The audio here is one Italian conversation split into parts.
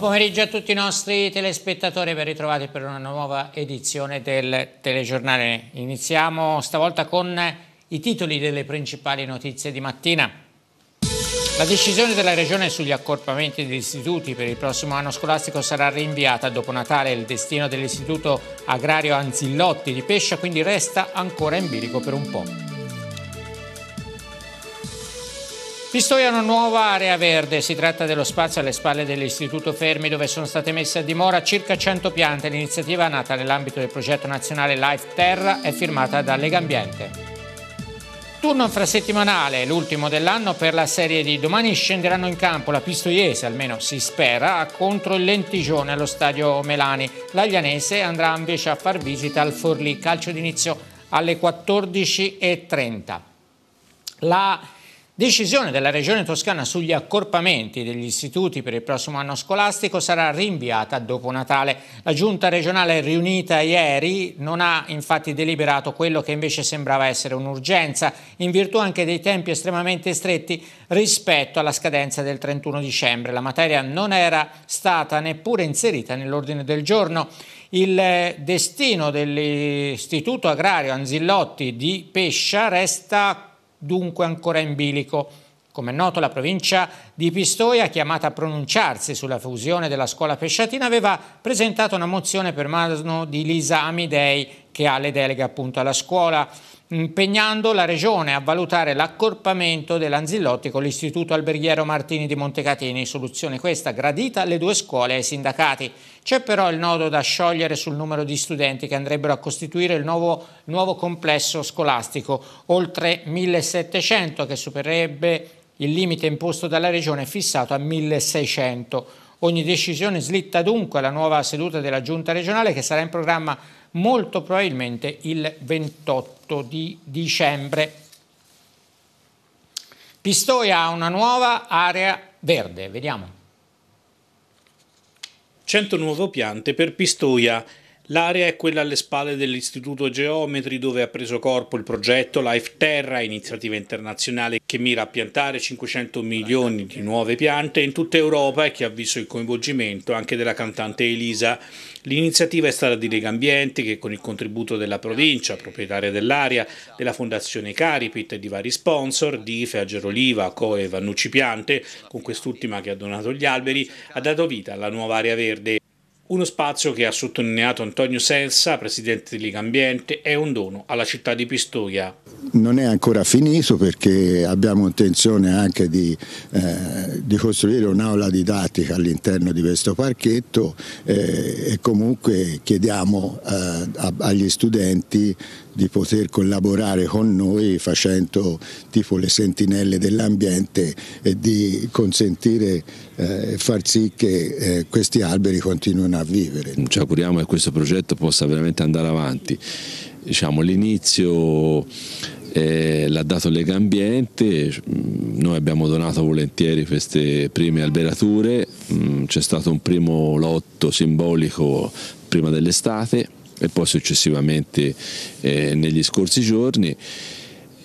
Buon pomeriggio a tutti i nostri telespettatori, ben ritrovati per una nuova edizione del telegiornale. Iniziamo stavolta con i titoli delle principali notizie di mattina. La decisione della Regione sugli accorpamenti degli istituti per il prossimo anno scolastico sarà rinviata dopo Natale. Il destino dell'istituto agrario Anzillotti di Pescia quindi resta ancora in bilico per un po'. Pistoia è una nuova area verde, si tratta dello spazio alle spalle dell'Istituto Fermi dove sono state messe a dimora circa 100 piante. L'iniziativa nata nell'ambito del progetto nazionale Life Terra è firmata da Lega Ambiente. Turno infrasettimanale, l'ultimo dell'anno per la serie di domani scenderanno in campo la Pistoiese, almeno si spera, contro il Lentigione allo stadio Melani. L'aglianese andrà invece a far visita al Forlì, calcio d'inizio alle 14.30. La Decisione della Regione Toscana sugli accorpamenti degli istituti per il prossimo anno scolastico sarà rinviata dopo Natale. La giunta regionale riunita ieri non ha infatti deliberato quello che invece sembrava essere un'urgenza, in virtù anche dei tempi estremamente stretti rispetto alla scadenza del 31 dicembre. La materia non era stata neppure inserita nell'ordine del giorno. Il eh, destino dell'Istituto Agrario Anzillotti di Pescia resta dunque ancora in bilico. Come è noto, la provincia di Pistoia, chiamata a pronunciarsi sulla fusione della scuola pesciatina, aveva presentato una mozione per mano di Lisa Amidei, che ha le deleghe appunto alla scuola, impegnando la Regione a valutare l'accorpamento dell'Anzillotti con l'Istituto Alberghiero Martini di Montecatini, soluzione questa gradita alle due scuole e ai sindacati. C'è però il nodo da sciogliere sul numero di studenti che andrebbero a costituire il nuovo, nuovo complesso scolastico, oltre 1700 che supererebbe il limite imposto dalla Regione fissato a 1600. Ogni decisione slitta dunque alla nuova seduta della Giunta regionale che sarà in programma molto probabilmente il 28 di dicembre. Pistoia ha una nuova area verde, vediamo. 100 nuove piante per Pistoia L'area è quella alle spalle dell'Istituto Geometri dove ha preso corpo il progetto Life Terra, iniziativa internazionale che mira a piantare 500 milioni di nuove piante in tutta Europa e che ha visto il coinvolgimento anche della cantante Elisa. L'iniziativa è stata di Lega Ambiente che con il contributo della provincia, proprietaria dell'area, della Fondazione Caripit e di vari sponsor, di IFE, Ageroliva, COE e Vannucci Piante, con quest'ultima che ha donato gli alberi, ha dato vita alla nuova area verde. Uno spazio che ha sottolineato Antonio Sensa, presidente di Liga Ambiente, è un dono alla città di Pistoia. Non è ancora finito perché abbiamo intenzione anche di, eh, di costruire un'aula didattica all'interno di questo parchetto eh, e comunque chiediamo eh, agli studenti di poter collaborare con noi facendo tipo le sentinelle dell'ambiente e di consentire eh, far sì che eh, questi alberi continuino a vivere. Ci auguriamo che questo progetto possa veramente andare avanti. Diciamo, l'inizio eh, l'ha dato Lega Ambiente, mm, noi abbiamo donato volentieri queste prime alberature, mm, c'è stato un primo lotto simbolico prima dell'estate e poi successivamente eh, negli scorsi giorni.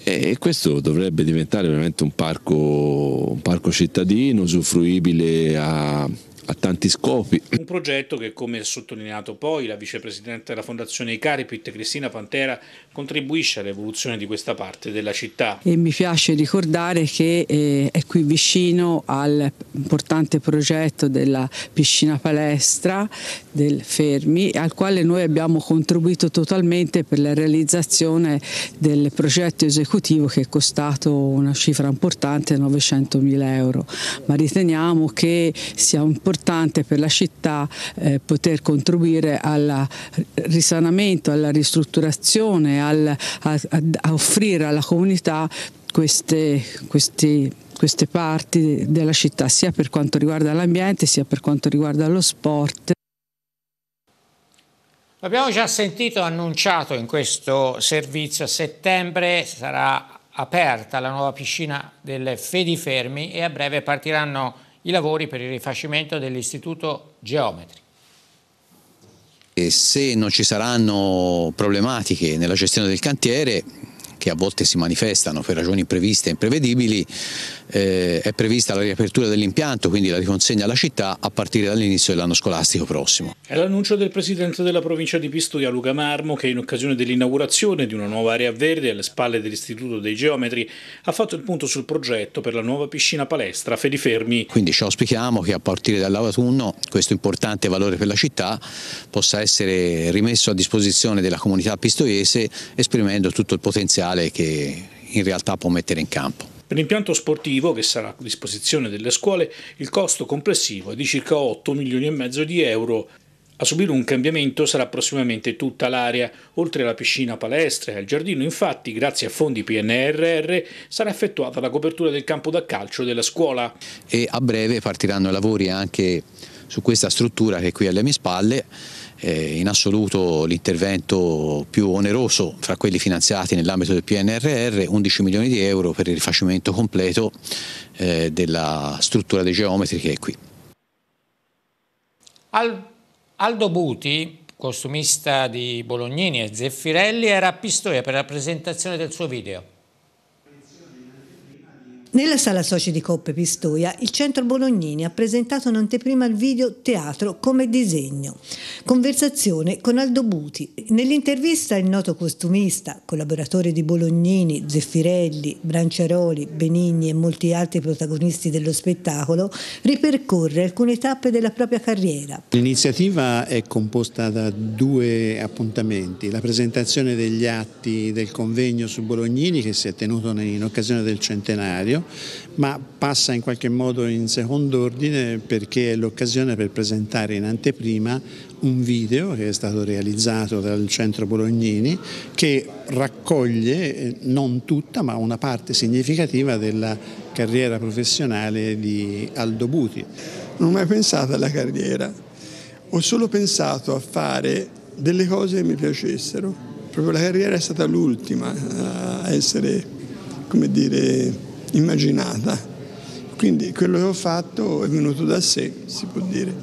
E questo dovrebbe diventare veramente un parco, un parco cittadino, usufruibile a, a tanti scopi. Un progetto che, come ha sottolineato poi la vicepresidente della Fondazione Icaripit, Cristina Pantera, contribuisce all'evoluzione di questa parte della città. E mi piace ricordare che eh, è qui vicino all'importante progetto della piscina palestra del Fermi, al quale noi abbiamo contribuito totalmente per la realizzazione del progetto esecutivo che è costato una cifra importante, 900 mila euro, ma riteniamo che sia importante importante per la città eh, poter contribuire al risanamento, alla ristrutturazione, al, a, a, offrire alla comunità queste, questi queste parti della città, sia per quanto riguarda l'ambiente sia per quanto riguarda lo sport. L'abbiamo già sentito annunciato in questo servizio, a settembre sarà aperta la nuova piscina del Fedifermi e a breve partiranno i lavori per il rifacimento dell'istituto geometri. E se non ci saranno problematiche nella gestione del cantiere, che a volte si manifestano per ragioni previste e imprevedibili, eh, è prevista la riapertura dell'impianto, quindi la riconsegna alla città a partire dall'inizio dell'anno scolastico prossimo. È l'annuncio del presidente della provincia di Pistoia, Luca Marmo, che in occasione dell'inaugurazione di una nuova area verde alle spalle dell'Istituto dei Geometri ha fatto il punto sul progetto per la nuova piscina palestra Fedifermi. Quindi ci auspichiamo che a partire dall'autunno questo importante valore per la città possa essere rimesso a disposizione della comunità pistoiese esprimendo tutto il potenziale che in realtà può mettere in campo. Per l'impianto sportivo, che sarà a disposizione delle scuole, il costo complessivo è di circa 8 milioni e mezzo di euro. A subire un cambiamento sarà prossimamente tutta l'area. Oltre alla piscina palestra e al giardino, infatti, grazie a fondi PNRR, sarà effettuata la copertura del campo da calcio della scuola. E a breve partiranno i lavori anche su questa struttura che è qui alle mie spalle eh, in assoluto l'intervento più oneroso fra quelli finanziati nell'ambito del PNRR, 11 milioni di euro per il rifacimento completo eh, della struttura dei geometri che è qui. Aldo Buti, costumista di Bolognini e Zeffirelli, era a Pistoia per la presentazione del suo video. Nella sala soci di Coppe Pistoia, il Centro Bolognini ha presentato un'anteprima al video Teatro come disegno. Conversazione con Aldo Buti. Nell'intervista il noto costumista, collaboratore di Bolognini, Zeffirelli, Branciaroli, Benigni e molti altri protagonisti dello spettacolo, ripercorre alcune tappe della propria carriera. L'iniziativa è composta da due appuntamenti, la presentazione degli atti del convegno su Bolognini che si è tenuto in occasione del centenario ma passa in qualche modo in secondo ordine perché è l'occasione per presentare in anteprima un video che è stato realizzato dal centro Bolognini che raccoglie eh, non tutta ma una parte significativa della carriera professionale di Aldo Buti. Non ho mai pensato alla carriera, ho solo pensato a fare delle cose che mi piacessero. Proprio la carriera è stata l'ultima a essere, come dire, immaginata. Quindi quello che ho fatto è venuto da sé, si può dire.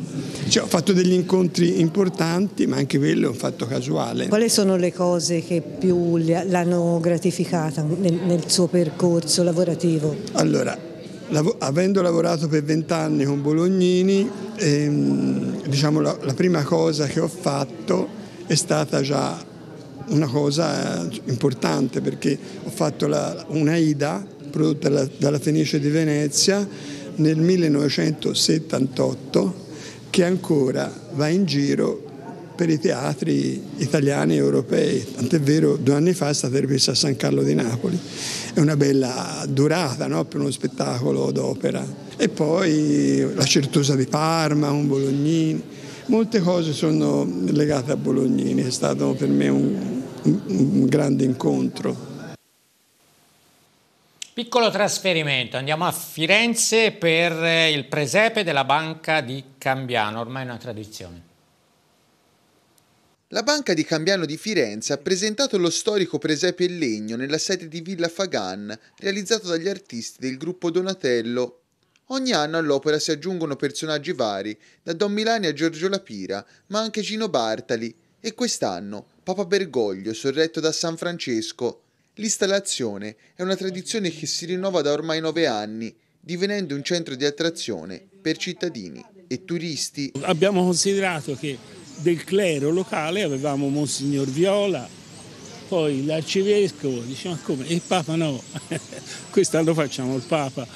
Cioè, ho fatto degli incontri importanti, ma anche quello è un fatto casuale. Quali sono le cose che più l'hanno gratificata nel, nel suo percorso lavorativo? Allora, lav- avendo lavorato per vent'anni con Bolognini, ehm, diciamo la, la prima cosa che ho fatto è stata già una cosa eh, importante perché ho fatto la, una IDA prodotta dalla, Fenice di Venezia nel 1978 che ancora va in giro per i teatri italiani e europei. Tant'è vero, due anni fa è stata rivista a San Carlo di Napoli. È una bella durata no? per uno spettacolo d'opera. E poi la Certosa di Parma, un Bolognini. Molte cose sono legate a Bolognini, è stato per me un, un, un grande incontro. Piccolo trasferimento, andiamo a Firenze per eh, il presepe della banca di Cambiano, ormai è una tradizione. La Banca di Cambiano di Firenze ha presentato lo storico presepe in legno nella sede di Villa Fagan, realizzato dagli artisti del gruppo Donatello. Ogni anno all'opera si aggiungono personaggi vari, da Don Milani a Giorgio Lapira, ma anche Gino Bartali e quest'anno Papa Bergoglio, sorretto da San Francesco. L'installazione è una tradizione che si rinnova da ormai nove anni, divenendo un centro di attrazione per cittadini e turisti. Abbiamo considerato che del clero locale avevamo Monsignor Viola, poi l'arcivescovo, diciamo ah, come, e il Papa no, quest'anno facciamo il Papa,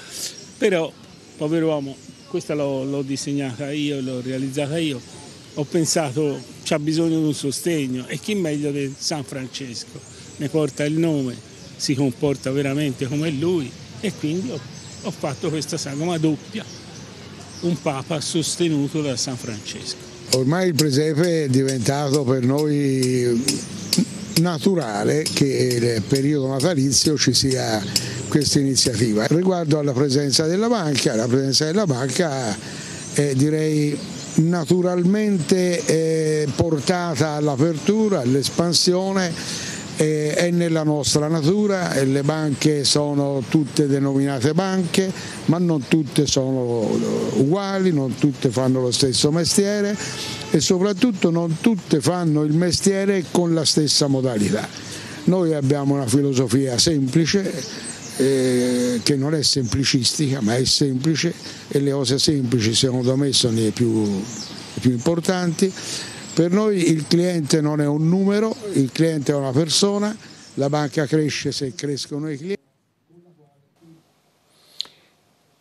però povero uomo, questa l'ho, disegnata io, l'ho realizzata io, ho pensato c'ha bisogno di un sostegno e chi meglio del San Francesco ne porta il nome, si comporta veramente come lui e quindi ho, ho fatto questa sagoma doppia, un papa sostenuto da San Francesco. Ormai il presepe è diventato per noi naturale che nel periodo natalizio ci sia questa iniziativa. Riguardo alla presenza della banca, la presenza della banca è direi naturalmente eh, portata all'apertura, all'espansione eh, è nella nostra natura e le banche sono tutte denominate banche, ma non tutte sono eh, uguali, non tutte fanno lo stesso mestiere e soprattutto non tutte fanno il mestiere con la stessa modalità. Noi abbiamo una filosofia semplice eh, che non è semplicistica ma è semplice e le cose semplici secondo me sono le più, le più importanti per noi il cliente non è un numero, il cliente è una persona, la banca cresce se crescono i clienti.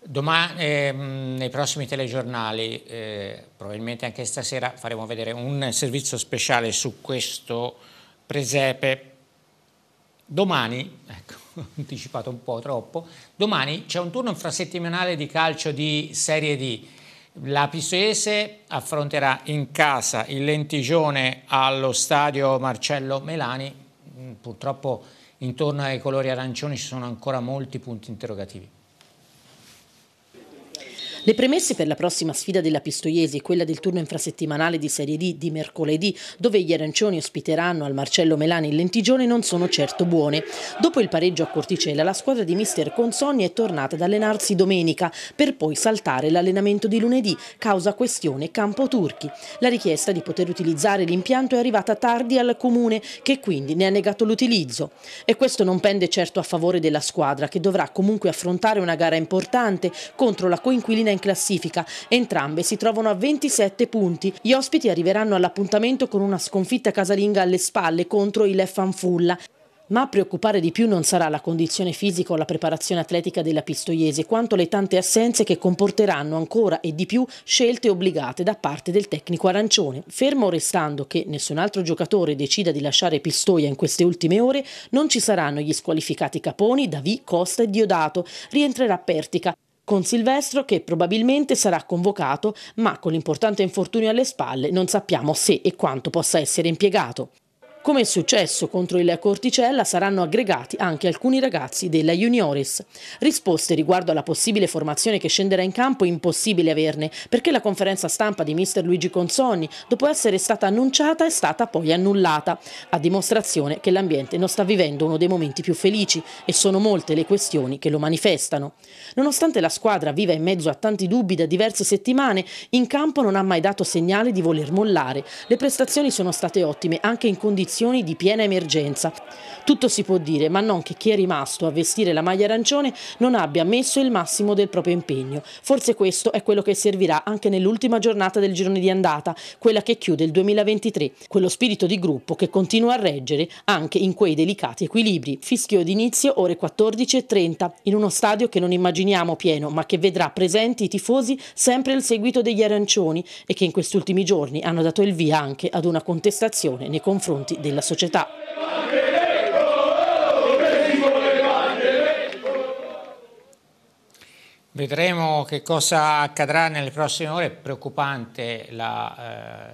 Domani, eh, nei prossimi telegiornali, eh, probabilmente anche stasera, faremo vedere un servizio speciale su questo presepe. Domani, ecco, ho anticipato un po' troppo, domani c'è un turno infrasettimanale di calcio di Serie D. La Pisese affronterà in casa il lentigione allo stadio Marcello Melani, mm, purtroppo intorno ai colori arancioni ci sono ancora molti punti interrogativi. Le premesse per la prossima sfida della Pistoiesi, quella del turno infrasettimanale di Serie D di mercoledì, dove gli arancioni ospiteranno al Marcello Melani il Lentigione, non sono certo buone. Dopo il pareggio a Corticella, la squadra di mister Consonni è tornata ad allenarsi domenica, per poi saltare l'allenamento di lunedì, causa questione Campo Turchi. La richiesta di poter utilizzare l'impianto è arrivata tardi al Comune, che quindi ne ha negato l'utilizzo. E questo non pende certo a favore della squadra, che dovrà comunque affrontare una gara importante contro la coinquilina in classifica. Entrambe si trovano a 27 punti. Gli ospiti arriveranno all'appuntamento con una sconfitta casalinga alle spalle contro il Fanfulla. Ma a preoccupare di più non sarà la condizione fisica o la preparazione atletica della Pistoiese, quanto le tante assenze che comporteranno ancora e di più scelte obbligate da parte del tecnico arancione. Fermo restando che nessun altro giocatore decida di lasciare Pistoia in queste ultime ore, non ci saranno gli squalificati Caponi, Davì, Costa e Diodato. Rientrerà Pertica, con Silvestro che probabilmente sarà convocato, ma con l'importante infortunio alle spalle non sappiamo se e quanto possa essere impiegato. Come è successo contro il Corticella saranno aggregati anche alcuni ragazzi della Junioris. Risposte riguardo alla possibile formazione che scenderà in campo è impossibile averne perché la conferenza stampa di mister Luigi Consonni dopo essere stata annunciata è stata poi annullata a dimostrazione che l'ambiente non sta vivendo uno dei momenti più felici e sono molte le questioni che lo manifestano. Nonostante la squadra viva in mezzo a tanti dubbi da diverse settimane, in campo non ha mai dato segnale di voler mollare. Le prestazioni sono state ottime anche in condizioni situazioni di piena emergenza. Tutto si può dire, ma non che chi è rimasto a vestire la maglia arancione non abbia messo il massimo del proprio impegno. Forse questo è quello che servirà anche nell'ultima giornata del girone di andata, quella che chiude il 2023, quello spirito di gruppo che continua a reggere anche in quei delicati equilibri. Fischio d'inizio ore 14.30, in uno stadio che non immaginiamo pieno, ma che vedrà presenti i tifosi sempre al seguito degli arancioni e che in questi ultimi giorni hanno dato il via anche ad una contestazione nei confronti della società. Vedremo che cosa accadrà nelle prossime ore, preoccupante la, eh,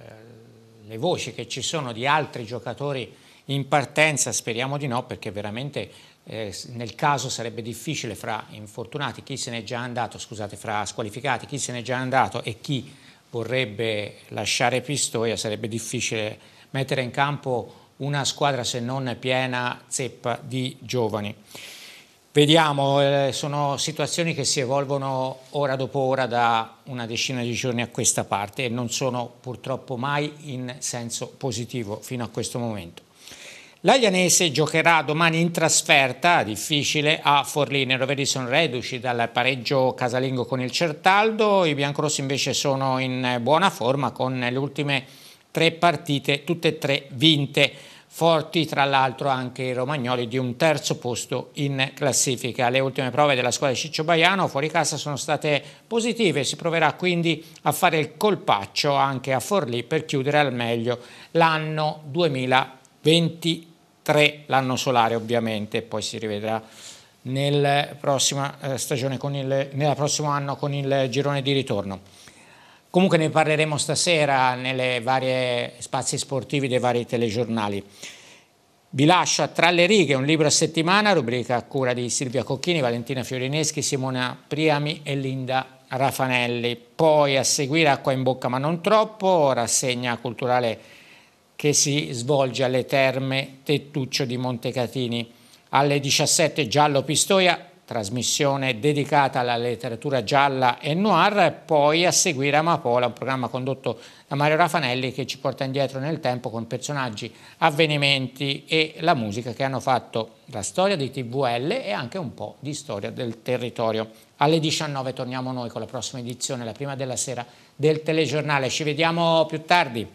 le voci che ci sono di altri giocatori in partenza, speriamo di no perché veramente eh, nel caso sarebbe difficile fra infortunati, chi se n'è già andato, scusate, fra squalificati, chi se n'è già andato e chi vorrebbe lasciare Pistoia, sarebbe difficile mettere in campo una squadra se non piena zeppa di giovani. Vediamo, eh, sono situazioni che si evolvono ora dopo ora da una decina di giorni a questa parte e non sono purtroppo mai in senso positivo fino a questo momento. L'Aglianese giocherà domani in trasferta, difficile, a Forlì. I Roveri sono reduci dal pareggio casalingo con il Certaldo, i biancorossi invece sono in buona forma con le ultime tre partite, tutte e tre vinte forti tra l'altro anche i romagnoli di un terzo posto in classifica. Le ultime prove della squadra di Ciccio Baiano fuori casa sono state positive, si proverà quindi a fare il colpaccio anche a Forlì per chiudere al meglio l'anno 2023, l'anno solare ovviamente, poi si rivedrà nel prossima eh, stagione il, nella prossimo anno con il girone di ritorno. Comunque ne parleremo stasera nelle varie spazi sportivi dei vari telegiornali. Vi lascio a Tra le righe, un libro a settimana, rubrica a cura di Silvia Cocchini, Valentina Fiorineschi, Simona Priami e Linda Raffanelli. Poi a seguire Acqua in bocca ma non troppo, rassegna culturale che si svolge alle terme Tettuccio di Montecatini. Alle 17 Giallo Pistoia, trasmissione dedicata alla letteratura gialla e noir, e poi a seguire Amapola, un programma condotto da Mario Raffanelli che ci porta indietro nel tempo con personaggi, avvenimenti e la musica che hanno fatto la storia di TVL e anche un po' di storia del territorio. Alle 19 torniamo noi con la prossima edizione, la prima della sera del telegiornale. Ci vediamo più tardi.